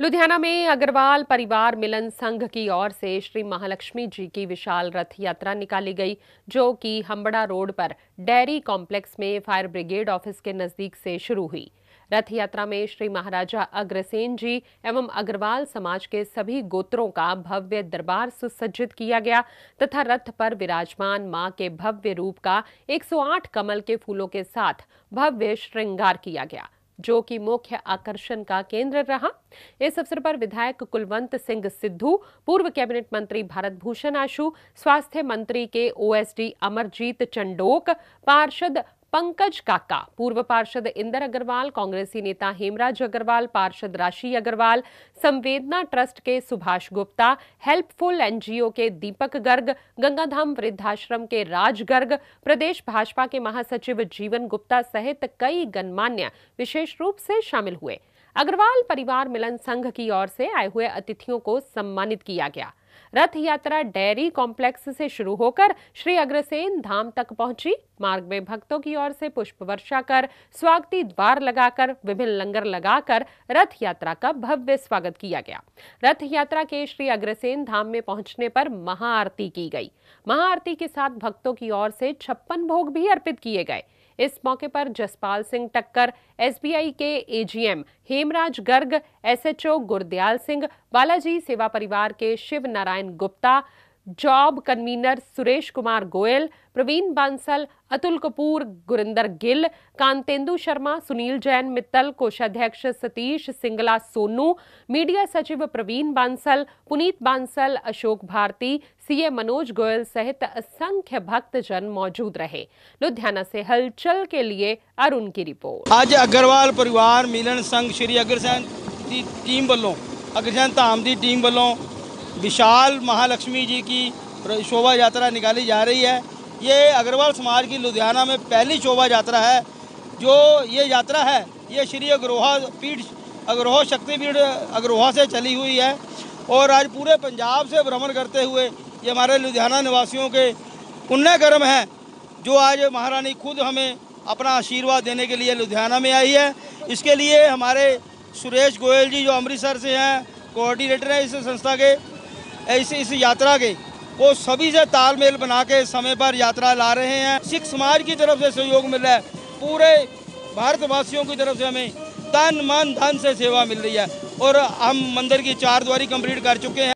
लुधियाना में अग्रवाल परिवार मिलन संघ की ओर से श्री महालक्ष्मी जी की विशाल रथ यात्रा निकाली गई जो कि हम्बड़ा रोड पर डेयरी कॉम्प्लेक्स में फायर ब्रिगेड ऑफिस के नजदीक से शुरू हुई रथ यात्रा में श्री महाराजा अग्रसेन जी एवं अग्रवाल समाज के सभी गोत्रों का भव्य दरबार सुसज्जित किया गया तथा रथ पर विराजमान मां के भव्य रूप का 108 कमल के फूलों के साथ भव्य श्रृंगार किया गया जो कि मुख्य आकर्षण का केंद्र रहा इस अवसर पर विधायक कुलवंत सिंह सिद्धू पूर्व कैबिनेट मंत्री भारत भूषण आशु स्वास्थ्य मंत्री के ओएसडी अमरजीत चंडोक पार्षद पंकज काका पूर्व पार्षद इंदर अग्रवाल कांग्रेसी नेता हेमराज अग्रवाल पार्षद राशि अग्रवाल संवेदना ट्रस्ट के सुभाष गुप्ता हेल्पफुल एनजीओ के दीपक गर्ग गंगाधाम वृद्धाश्रम के राज गर्ग प्रदेश भाजपा के महासचिव जीवन गुप्ता सहित कई गणमान्य विशेष रूप से शामिल हुए अग्रवाल परिवार मिलन संघ की ओर से आए हुए अतिथियों को सम्मानित किया गया रथ यात्रा डेयरी कॉम्प्लेक्स से शुरू होकर श्री अग्रसेन धाम तक पहुंची मार्ग में भक्तों की ओर से पुष्प वर्षा कर स्वागती द्वार लगाकर विभिन्न लंगर लगाकर रथ यात्रा का भव्य स्वागत किया गया रथ यात्रा के श्री अग्रसेन धाम में पहुंचने पर महाआरती की गई महाआरती के साथ भक्तों की ओर से छप्पन भोग भी अर्पित किए गए इस मौके पर जसपाल सिंह टक्कर एसबीआई के एजीएम हेमराज गर्ग एसएचओ गुरदयाल सिंह बालाजी सेवा परिवार के शिव नारायण गुप्ता जॉब कन्वीनर सुरेश कुमार गोयल प्रवीण बांसल अतुल कपूर गुरिंदर गिल कांतेंदु शर्मा सुनील जैन मित्तल कोषाध्यक्ष सतीश सिंगला सोनू मीडिया सचिव प्रवीण बांसल पुनीत बांसल अशोक भारती सीए मनोज गोयल सहित असंख्य भक्तजन मौजूद रहे लुधियाना से हलचल के लिए अरुण की रिपोर्ट आज अग्रवाल परिवार मिलन संघ श्री अग्रसैन की टीम वालों अग्रसैन धाम की टीम वालों विशाल महालक्ष्मी जी की शोभा यात्रा निकाली जा रही है ये अग्रवाल समाज की लुधियाना में पहली शोभा यात्रा है जो ये यात्रा है ये श्री अग्रोहा पीठ अग्रोहा शक्तिपीठ अग्रोहा से चली हुई है और आज पूरे पंजाब से भ्रमण करते हुए ये हमारे लुधियाना निवासियों के पुण्य कर्म हैं जो आज महारानी खुद हमें अपना आशीर्वाद देने के लिए लुधियाना में आई है इसके लिए हमारे सुरेश गोयल जी जो अमृतसर से हैं कोऑर्डिनेटर हैं इस संस्था के इस इस यात्रा के वो सभी से तालमेल बना के समय पर यात्रा ला रहे हैं सिख समाज की तरफ से सहयोग मिल रहा है पूरे भारतवासियों की तरफ से हमें तन मन धन से सेवा मिल रही है और हम मंदिर की चार द्वारी कंप्लीट कर चुके हैं